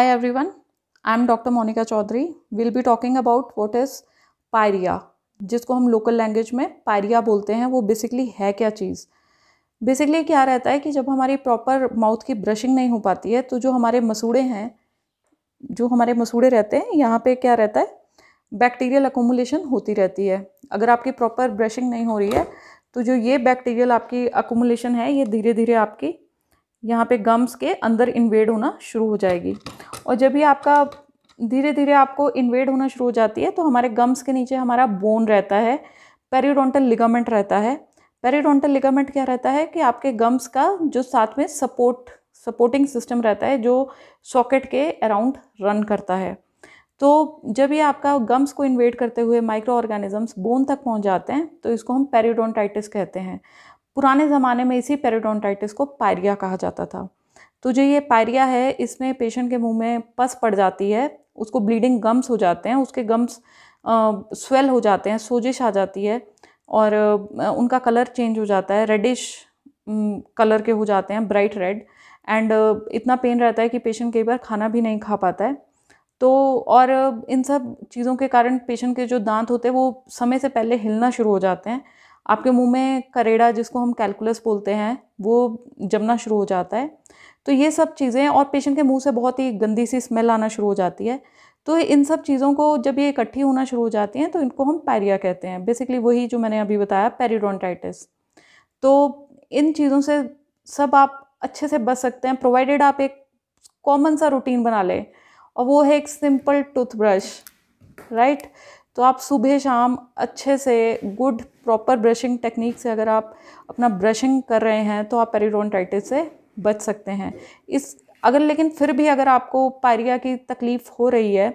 every everyone I am doctor Monica Chaudhary will be talking about what is pyorrhea जिसको हम local language में pyorrhoea बोलते हैं वो बेसिकली है क्या चीज़ बेसिकली क्या रहता है कि जब हमारी प्रॉपर माउथ की ब्रशिंग नहीं हो पाती है तो जो हमारे मसूड़े हैं जो हमारे मसूड़े रहते हैं यहाँ पे क्या रहता है बैक्टीरियल अकोमुलेशन होती रहती है अगर आपकी प्रॉपर ब्रशिंग नहीं हो रही है तो जो ये बैक्टीरियल आपकी अकोमुलेशन है ये धीरे धीरे आपकी यहाँ पे गम्स के अंदर इन्वेड होना शुरू हो जाएगी और जब भी आपका धीरे धीरे आपको इन्वेड होना शुरू हो जाती है तो हमारे गम्स के नीचे हमारा बोन रहता है पेरीडोंटल लिगामेंट रहता है पेरीडोंटल लिगामेंट क्या रहता है कि आपके गम्स का जो साथ में सपोर्ट सपोर्टिंग सिस्टम रहता है जो सॉकेट के अराउंड रन करता है तो जब ये आपका गम्स को इन्वेड करते हुए माइक्रो ऑर्गेनिजम्स बोन तक पहुंच जाते हैं तो इसको हम पेरीडोंटाइटिस कहते हैं पुराने ज़माने में इसी पेरिडोंटाइटिस को पायरिया कहा जाता था तो जो ये पायरिया है इसमें पेशेंट के मुंह में पस पड़ जाती है उसको ब्लीडिंग गम्स हो जाते हैं उसके गम्स स्वेल हो जाते हैं सोजिश आ जाती है और उनका कलर चेंज हो जाता है रेडिश कलर के हो जाते हैं ब्राइट रेड एंड इतना पेन रहता है कि पेशेंट कई बार खाना भी नहीं खा पाता है तो और इन सब चीज़ों के कारण पेशेंट के जो दांत होते हैं वो समय से पहले हिलना शुरू हो जाते हैं आपके मुंह में करेड़ा जिसको हम कैलकुलस बोलते हैं वो जमना शुरू हो जाता है तो ये सब चीज़ें और पेशेंट के मुंह से बहुत ही गंदी सी स्मेल आना शुरू हो जाती है तो इन सब चीज़ों को जब ये इकट्ठी होना शुरू हो जाती हैं तो इनको हम पैरिया कहते हैं बेसिकली वही जो मैंने अभी बताया पेरीडोंटाइटिस तो इन चीज़ों से सब आप अच्छे से बच सकते हैं प्रोवाइडेड आप एक कॉमन सा रूटीन बना लें और वो है एक सिंपल टूथब्रश राइट तो आप सुबह शाम अच्छे से गुड प्रॉपर ब्रशिंग टेक्निक से अगर आप अपना ब्रशिंग कर रहे हैं तो आप पेरीडोनटाइटिस से बच सकते हैं इस अगर लेकिन फिर भी अगर आपको पायरिया की तकलीफ़ हो रही है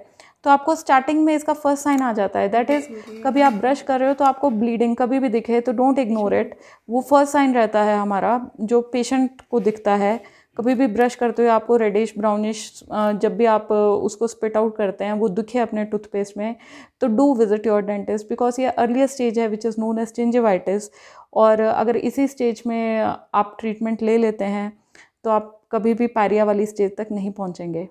तो आपको स्टार्टिंग में इसका फर्स्ट साइन आ जाता है दैट इज़ कभी आप ब्रश कर रहे हो तो आपको ब्लीडिंग कभी भी दिखे तो डोंट इग्नोर इट वो फर्स्ट साइन रहता है हमारा जो पेशेंट को दिखता है कभी भी ब्रश करते हुए आपको रेडिश ब्राउनिश जब भी आप उसको स्पिट आउट करते हैं वो दुखे अपने टूथपेस्ट में तो do visit your dentist because ये अर्लीस्ट स्टेज है which is known as gingivitis और अगर इसी स्टेज में आप ट्रीटमेंट ले लेते हैं तो आप कभी भी पैरिया वाली स्टेज तक नहीं पहुँचेंगे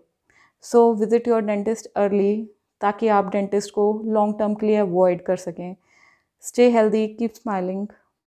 so visit your dentist early ताकि आप डेंटिस्ट को लॉन्ग टर्म के लिए अवॉइड कर सकें स्टे हेल्दी कीप स्माइलिंग